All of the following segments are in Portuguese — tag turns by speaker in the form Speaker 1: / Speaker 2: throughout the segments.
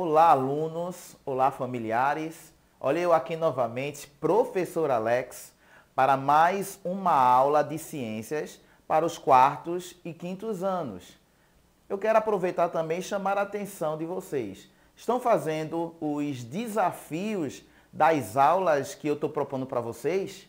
Speaker 1: Olá, alunos! Olá, familiares! Olha eu aqui novamente, professor Alex, para mais uma aula de ciências para os quartos e quintos anos. Eu quero aproveitar também e chamar a atenção de vocês. Estão fazendo os desafios das aulas que eu estou propondo para vocês?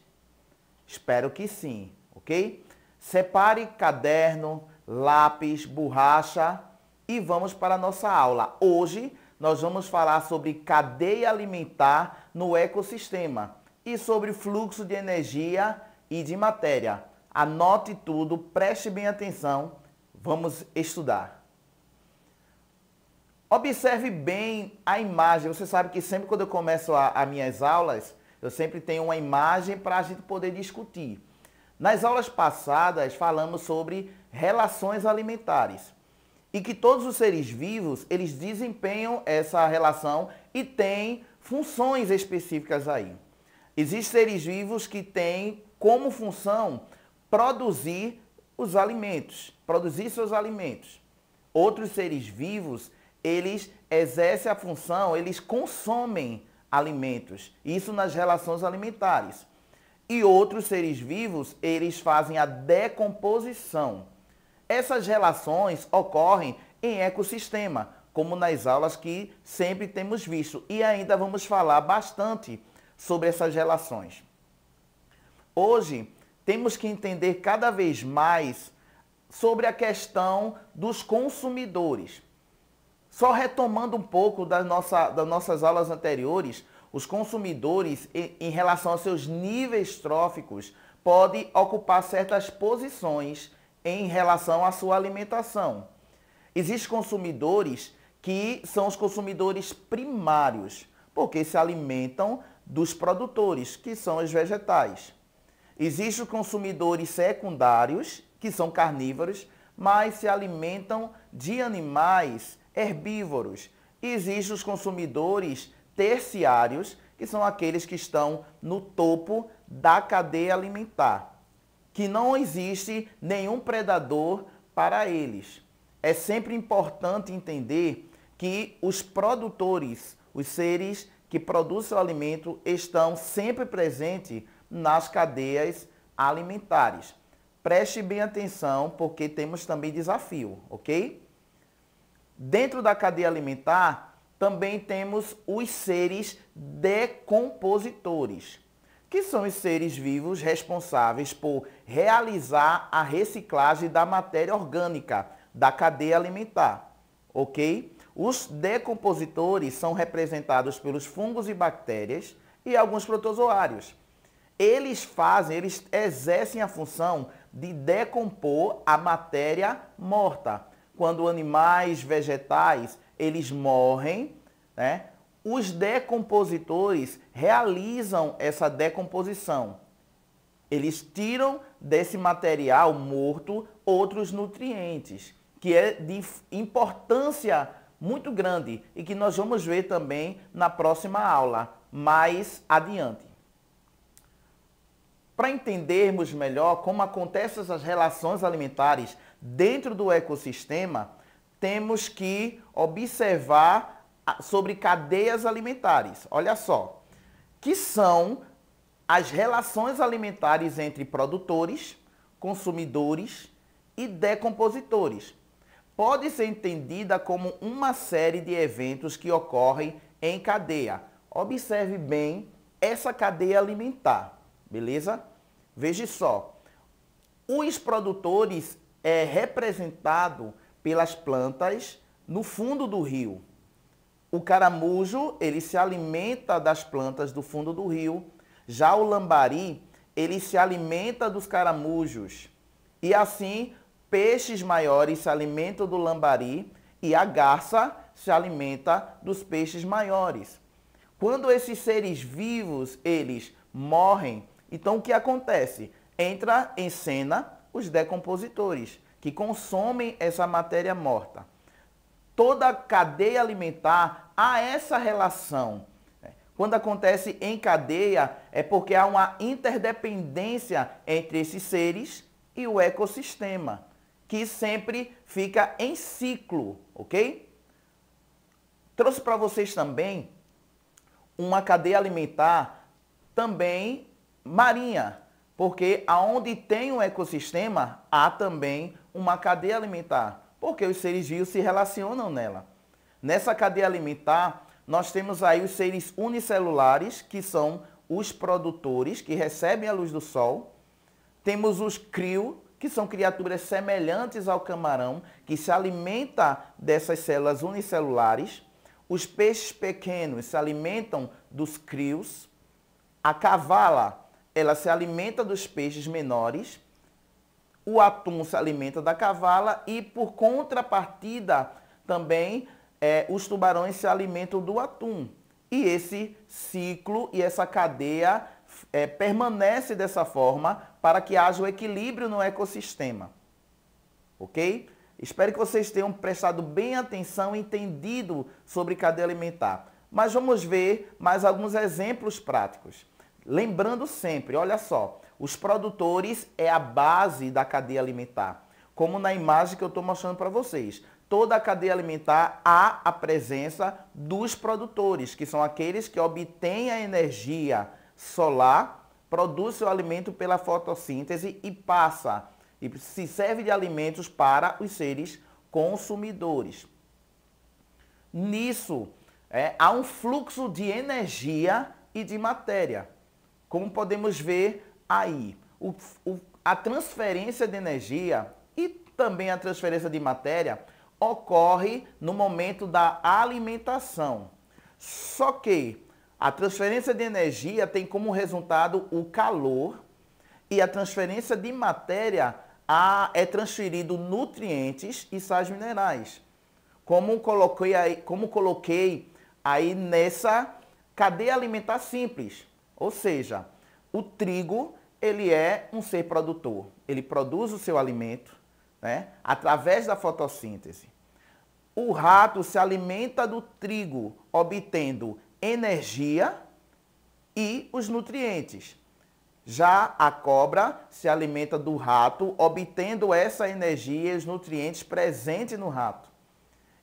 Speaker 1: Espero que sim, ok? Separe caderno, lápis, borracha e vamos para a nossa aula. Hoje nós vamos falar sobre cadeia alimentar no ecossistema e sobre fluxo de energia e de matéria. Anote tudo, preste bem atenção, vamos estudar. Observe bem a imagem. Você sabe que sempre quando eu começo as minhas aulas, eu sempre tenho uma imagem para a gente poder discutir. Nas aulas passadas, falamos sobre relações alimentares e que todos os seres vivos, eles desempenham essa relação e têm funções específicas aí. Existem seres vivos que têm como função produzir os alimentos, produzir seus alimentos. Outros seres vivos, eles exercem a função, eles consomem alimentos, isso nas relações alimentares. E outros seres vivos, eles fazem a decomposição essas relações ocorrem em ecossistema, como nas aulas que sempre temos visto, e ainda vamos falar bastante sobre essas relações. Hoje, temos que entender cada vez mais sobre a questão dos consumidores. Só retomando um pouco das, nossa, das nossas aulas anteriores, os consumidores, em relação aos seus níveis tróficos, podem ocupar certas posições em relação à sua alimentação. Existem consumidores que são os consumidores primários, porque se alimentam dos produtores, que são os vegetais. Existem consumidores secundários, que são carnívoros, mas se alimentam de animais herbívoros. E existem os consumidores terciários, que são aqueles que estão no topo da cadeia alimentar que não existe nenhum predador para eles. É sempre importante entender que os produtores, os seres que produzem o alimento, estão sempre presentes nas cadeias alimentares. Preste bem atenção, porque temos também desafio, ok? Dentro da cadeia alimentar, também temos os seres decompositores que são os seres vivos responsáveis por realizar a reciclagem da matéria orgânica da cadeia alimentar, ok? Os decompositores são representados pelos fungos e bactérias e alguns protozoários. Eles fazem, eles exercem a função de decompor a matéria morta. Quando animais, vegetais, eles morrem, né? os decompositores realizam essa decomposição. Eles tiram desse material morto outros nutrientes, que é de importância muito grande e que nós vamos ver também na próxima aula, mais adiante. Para entendermos melhor como acontecem essas relações alimentares dentro do ecossistema, temos que observar sobre cadeias alimentares. Olha só, que são as relações alimentares entre produtores, consumidores e decompositores. Pode ser entendida como uma série de eventos que ocorrem em cadeia. Observe bem essa cadeia alimentar, beleza? Veja só, os produtores é representado pelas plantas no fundo do rio. O caramujo, ele se alimenta das plantas do fundo do rio. Já o lambari, ele se alimenta dos caramujos. E assim, peixes maiores se alimentam do lambari e a garça se alimenta dos peixes maiores. Quando esses seres vivos, eles morrem, então o que acontece? Entra em cena os decompositores, que consomem essa matéria morta toda a cadeia alimentar há essa relação. É, quando acontece em cadeia, é porque há uma interdependência entre esses seres e o ecossistema, que sempre fica em ciclo, ok? Trouxe para vocês também uma cadeia alimentar também marinha, porque aonde tem um ecossistema, há também uma cadeia alimentar porque os seres vivos se relacionam nela. Nessa cadeia alimentar, nós temos aí os seres unicelulares, que são os produtores, que recebem a luz do sol. Temos os crio, que são criaturas semelhantes ao camarão, que se alimenta dessas células unicelulares. Os peixes pequenos se alimentam dos crios. A cavala, ela se alimenta dos peixes menores o atum se alimenta da cavala e, por contrapartida, também é, os tubarões se alimentam do atum. E esse ciclo e essa cadeia é, permanece dessa forma para que haja o equilíbrio no ecossistema. Ok? Espero que vocês tenham prestado bem atenção e entendido sobre cadeia alimentar. Mas vamos ver mais alguns exemplos práticos. Lembrando sempre, olha só, os produtores é a base da cadeia alimentar, como na imagem que eu estou mostrando para vocês. Toda a cadeia alimentar há a presença dos produtores, que são aqueles que obtêm a energia solar, produzem o alimento pela fotossíntese e passa e se serve de alimentos para os seres consumidores. Nisso, é, há um fluxo de energia e de matéria. Como podemos ver aí o, o, a transferência de energia e também a transferência de matéria ocorre no momento da alimentação. Só que a transferência de energia tem como resultado o calor e a transferência de matéria a, é transferido nutrientes e sais minerais. Como coloquei aí, como coloquei aí nessa cadeia alimentar simples, ou seja, o trigo ele é um ser produtor. Ele produz o seu alimento né, através da fotossíntese. O rato se alimenta do trigo, obtendo energia e os nutrientes. Já a cobra se alimenta do rato, obtendo essa energia e os nutrientes presentes no rato.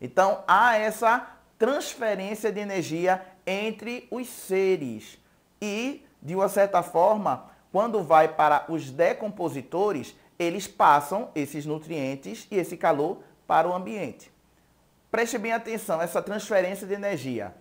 Speaker 1: Então, há essa transferência de energia entre os seres. E, de uma certa forma, quando vai para os decompositores, eles passam esses nutrientes e esse calor para o ambiente. Preste bem atenção, essa transferência de energia.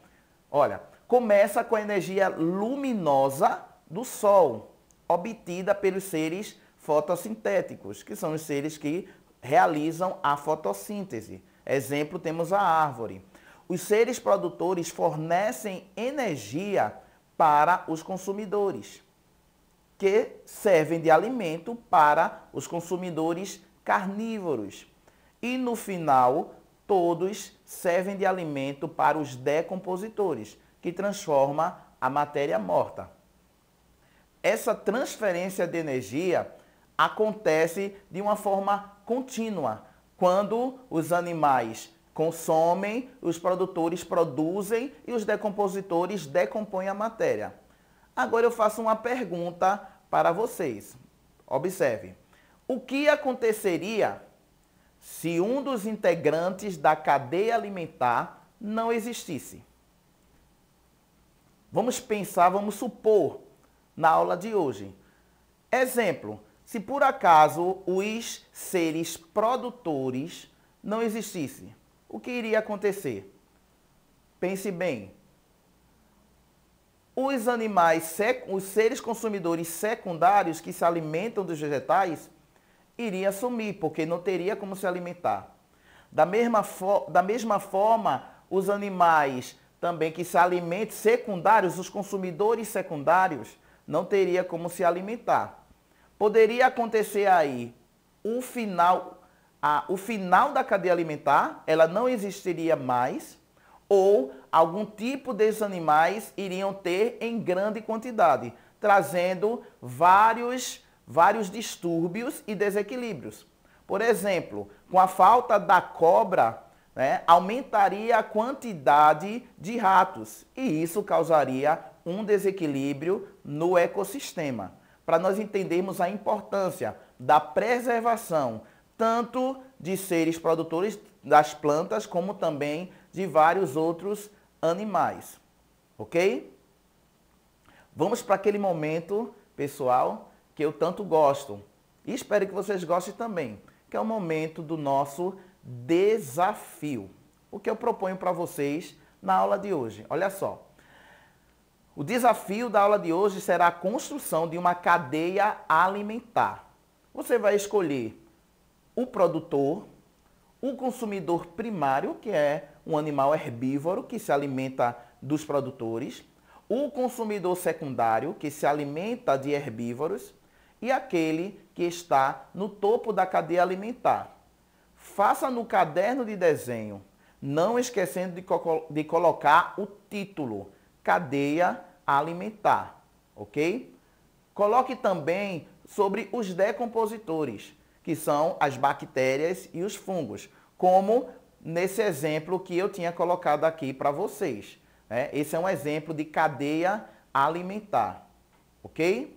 Speaker 1: Olha, começa com a energia luminosa do Sol, obtida pelos seres fotossintéticos, que são os seres que realizam a fotossíntese. Exemplo, temos a árvore. Os seres produtores fornecem energia para os consumidores que servem de alimento para os consumidores carnívoros. E no final, todos servem de alimento para os decompositores, que transforma a matéria morta. Essa transferência de energia acontece de uma forma contínua. Quando os animais consomem, os produtores produzem e os decompositores decompõem a matéria. Agora eu faço uma pergunta para vocês. Observe. O que aconteceria se um dos integrantes da cadeia alimentar não existisse? Vamos pensar, vamos supor na aula de hoje. Exemplo, se por acaso os seres produtores não existissem, o que iria acontecer? Pense bem, os animais, os seres consumidores secundários que se alimentam dos vegetais, iriam sumir, porque não teria como se alimentar. Da mesma, da mesma forma, os animais também que se alimentam secundários, os consumidores secundários, não teria como se alimentar. Poderia acontecer aí o final, a, o final da cadeia alimentar, ela não existiria mais, ou algum tipo desses animais iriam ter em grande quantidade, trazendo vários, vários distúrbios e desequilíbrios. Por exemplo, com a falta da cobra, né, aumentaria a quantidade de ratos e isso causaria um desequilíbrio no ecossistema. Para nós entendermos a importância da preservação tanto de seres produtores das plantas como também de vários outros animais. Ok? Vamos para aquele momento, pessoal, que eu tanto gosto. E espero que vocês gostem também, que é o momento do nosso desafio. O que eu proponho para vocês na aula de hoje. Olha só. O desafio da aula de hoje será a construção de uma cadeia alimentar. Você vai escolher o produtor, o consumidor primário, que é um animal herbívoro que se alimenta dos produtores, o consumidor secundário que se alimenta de herbívoros e aquele que está no topo da cadeia alimentar. Faça no caderno de desenho, não esquecendo de, co de colocar o título Cadeia Alimentar, ok? Coloque também sobre os decompositores, que são as bactérias e os fungos, como nesse exemplo que eu tinha colocado aqui para vocês. Né? Esse é um exemplo de cadeia alimentar, ok?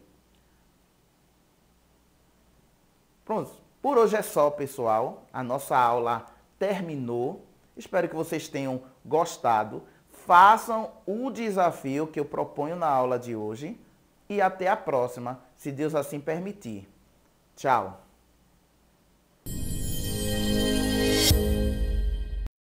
Speaker 1: Pronto, por hoje é só, pessoal. A nossa aula terminou. Espero que vocês tenham gostado. Façam o desafio que eu proponho na aula de hoje e até a próxima, se Deus assim permitir. Tchau!